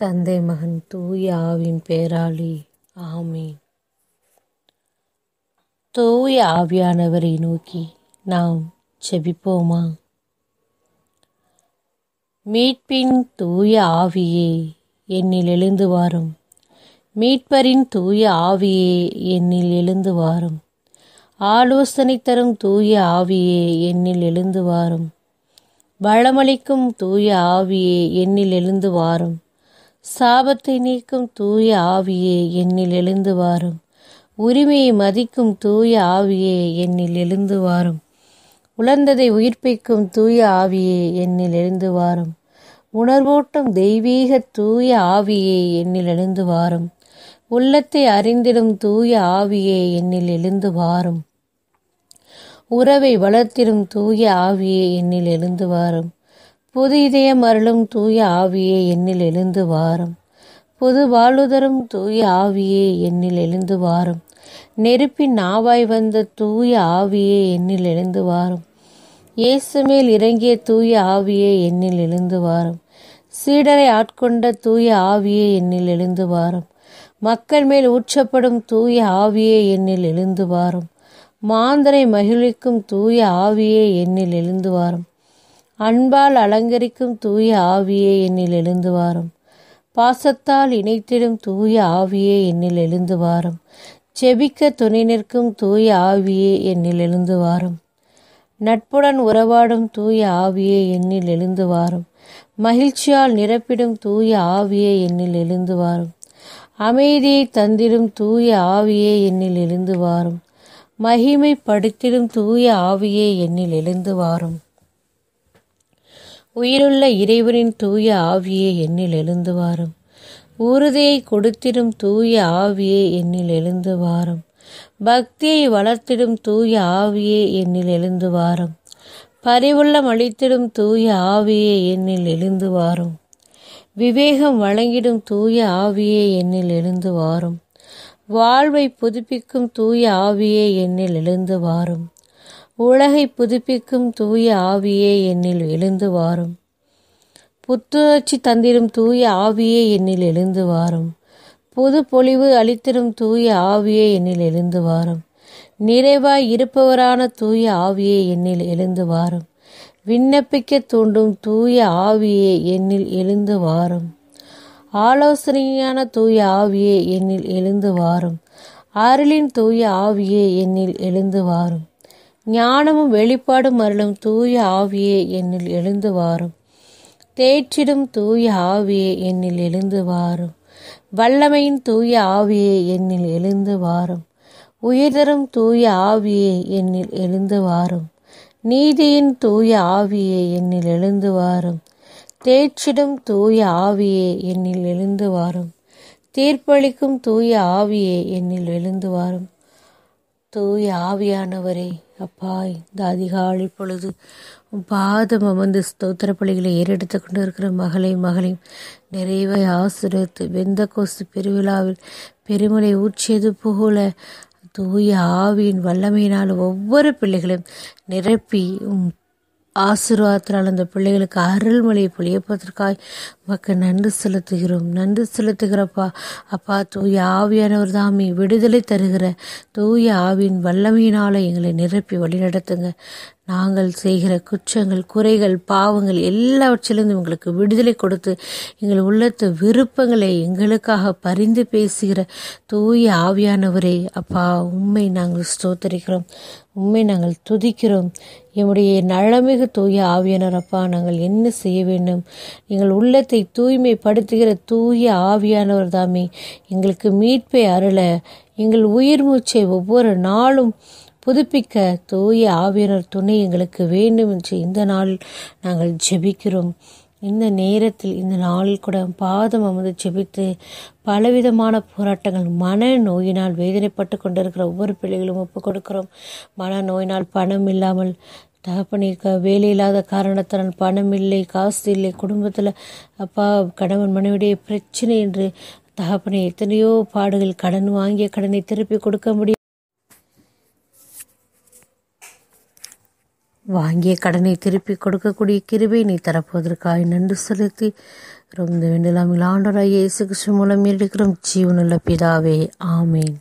தந்தை மகன் தூய ஆவின் பேராளி ஆமீன் தூய ஆவியானவரை நோக்கி நாம் செபிப்போமா மீட்பின் தூய ஆவியே என்னில் எழுந்து வாரும் மீட்பரின் தூய ஆவியே என்னில் எழுந்து வாரும் ஆலோசனை தரும் தூய ஆவியே என்னில் எழுந்து வாரும் வளமளிக்கும் தூய ஆவியே என்னில் எழுந்து வாரும் சாபத்தை நீக்கும் தூய ஆவியே என்னில் எழுந்து வாரும் உரிமையை மதிக்கும் தூய ஆவியே என்னில் எழுந்து வாரும் உலர்ந்ததை உயிர்ப்பிக்கும் தூய ஆவியே என்னில் எழுந்து வாரும் உணர்வோட்டம் தெய்வீக தூய ஆவியே என்னில் எழுந்து வாரும் உள்ளத்தை அறிந்திடும் தூய ஆவியே என்னில் எழுந்து வாரும் உறவை வளர்த்திடும் தூய ஆவியே என்னில் எழுந்து வாரும் புது இதயம் அருளும் தூய ஆவியே என்னில் எழுந்து வாரும் புது வாழுதரும் தூய ஆவியே என்னில் எழுந்து வாரும் நெருப்பின் நாவாய் வந்த தூய ஆவியே என்னில் எழுந்து வாரும் இயேசு மேல் இறங்கிய தூய ஆவியே என்னில் எழுந்து வாரும் சீடரை ஆட்கொண்ட தூய ஆவியே என்னில் எழுந்து வாரும் மக்கள் மேல் ஊற்றப்படும் தூய ஆவியே என்னில் எழுந்து வாரும் மாந்தரை மகிழ்விக்கும் தூய ஆவியே என்னில் எழுந்து வாரும் அன்பால் அலங்கரிக்கும் தூய ஆவியே என்னில் எழுந்து வாரும் பாசத்தால் இணைத்திடும் தூய ஆவியே என்னில் எழுந்து வாரும் செபிக்க துணை நிற்கும் தூய ஆவியே என்னில் எழுந்து வாரும் நட்புடன் உறவாடும் தூய ஆவியே என்னில் எழுந்து வாரும் மகிழ்ச்சியால் நிரப்பிடும் தூய ஆவியே என்னில் எழுந்து வாரும் அமைதியை தந்திடும் தூய ஆவியே என்னில் எழுந்து வாரும் மகிமைப்படுத்திடும் தூய ஆவியே என்னில் எழுந்து வாரும் உயிருள்ள இறைவனின் தூய ஆவியே என்னில் எழுந்து வாரும் உறுதியை கொடுத்திடும் தூய ஆவியே என்னில் எழுந்து வாரும் பக்தியை வளர்த்திடும் தூய ஆவியே என்னில் எழுந்து வாரும் பரிவுள்ளம் அளித்திடும் தூய ஆவியே என்னில் எழுந்து வாரும் விவேகம் வழங்கிடும் தூய ஆவியே என்னில் எழுந்து வாரும் வாழ்வை புதுப்பிக்கும் தூய ஆவியே என்னில் எழுந்து வாரும் உலகை புதுப்பிக்கும் தூய ஆவியே என்னில் எழுந்து வாரும் புத்துணர்ச்சி தந்திரும் தூய ஆவியே என்னில் எழுந்து வாரும் புது பொழிவு அளித்திடும் தூய ஆவியே என்னில் எழுந்து வாரும் நிறைவாய் இருப்பவரான தூய ஆவியே என்னில் எழுந்து வாரும் விண்ணப்பிக்க தூண்டும் தூய ஆவியே என்னில் எழுந்து வாரும் ஆலோசனையான தூய ஆவியே என்னில் எழுந்து வாரும் அருளின் தூய ஆவியே என்னில் எழுந்து வாரும் ஞானமும் வெளிப்பாடும் அருளும் தூய ஆவியே என்னில் எழுந்து வாரும் தேற்றிடும் தூய ஆவியே என்னில் எழுந்து வாரும் வல்லமையின் தூய ஆவியே என்னில் எழுந்து வாரும் உயிர்தரும் தூய ஆவியே என்னில் எழுந்து வாரும் நீதியின் தூய ஆவியே என்னில் எழுந்து வாரும் தேச்சிடும் தூய ஆவியே என்னில் எழுந்து வாரும் தீர்ப்பளிக்கும் தூய ஆவியே என்னில் எழுந்து வாரும் தூய ஆவியானவரே அப்பா இந்த அதிகாலை பொழுது பாதம் அமர்ந்து ஸ்தோத்திர பள்ளிகளை ஏறெடுத்து கொண்டு இருக்கிற மகளை மகளையும் நிறைவை ஆசிரியத்து வெந்த கோசு பெருவிழாவில் பெருமலை ஊற்றியது போல தூய ஆவியின் வல்லமையினால் ஒவ்வொரு பிள்ளைகளும் நிரப்பி ஆசீர்வாதத்தினால் அந்த பிள்ளைகளுக்கு அருள்மொழியை பொழியப்பதற்காய் உமக்கு நன்றி செலுத்துகிறோம் நன்றி செலுத்துகிறப்பா அப்பா தூய ஆவியானவர் தாமே விடுதலை தருகிற தூய ஆவியின் வல்லமையினால் எங்களை நிரப்பி வழிநடத்துங்க நாங்கள் செய்கிற குற்றங்கள் குறைகள் பாவங்கள் எல்லாவற்றிலிருந்து எங்களுக்கு விடுதலை கொடுத்து எங்கள் உள்ளத்து விருப்பங்களை எங்களுக்காக பரிந்து பேசுகிற தூய ஆவியானவரே அப்பா உண்மை நாங்கள் ஸ்தோத்தரிக்கிறோம் உண்மை நாங்கள் துதிக்கிறோம் என்னுடைய நலமிகு தூய ஆவியானவர் அப்பா நாங்கள் என்ன செய்ய வேண்டும் எங்கள் உள்ளத்தை தூய்மைப்படுத்துகிற தூய ஆவியானவர் தாமே எங்களுக்கு மீட்பை அருள எங்கள் உயிர் மூச்சை ஒவ்வொரு நாளும் புதுப்பிக்க தூய ஆவியனர் துணை எங்களுக்கு வேண்டும் என்று இந்த நாள் நாங்கள் ஜெபிக்கிறோம் இந்த நேரத்தில் இந்த நாளில் கூட பாதம் அமர்ந்து ஜெபித்து பலவிதமான போராட்டங்கள் மன நோயினால் வேதனைப்பட்டு கொண்டிருக்கிற ஒவ்வொரு பிள்ளைகளும் ஒப்புக் கொடுக்கிறோம் மன நோயினால் பணம் இல்லாமல் தகப்பனி க வேலை இல்லாத காரணத்தினால் பணம் இல்லை காசு இல்லை குடும்பத்தில் அப்பா கணவன் மனைவிடைய பிரச்சனை என்று தகப்பனை எத்தனையோ பாடுகள் கடன் வாங்கிய கடனை திருப்பி கொடுக்க முடியும் வாங்கிய கடனை திருப்பி கொடுக்கக்கூடிய கிருபை நீ தரப்போவதற்காக நன்றி செலுத்தி ரொம்ப வேண்டலாம் ஆண்டோராக இயேசு கிருஷ்ண மூலம் இருக்கிறோம் ஜீவனுள்ள பிதாவே ஆமேன்